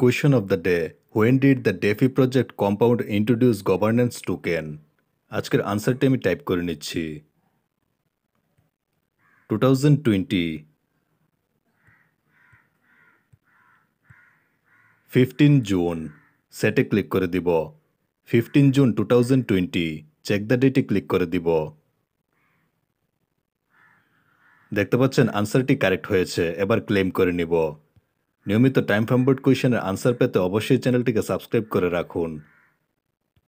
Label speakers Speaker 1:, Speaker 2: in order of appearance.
Speaker 1: Question of the day When did the DeFi project compound introduce governance token? আজকের আনসারটি আমি type করে নিচ্ছি two thousand twenty fifteen June সেটে click করে দিব fifteen June two thousand twenty check the ডেটে click করে দিব দেখতে পাচ্ছেন আনসারটি কারেক্ট হয়েছে এবার ক্লেম করে নিব নিয়মিত টাইম ফ্যাম্বার্ড কোয়েশনের আনসার পেতে অবশ্যই চ্যানেলটিকে সাবস্ক্রাইব করে রাখুন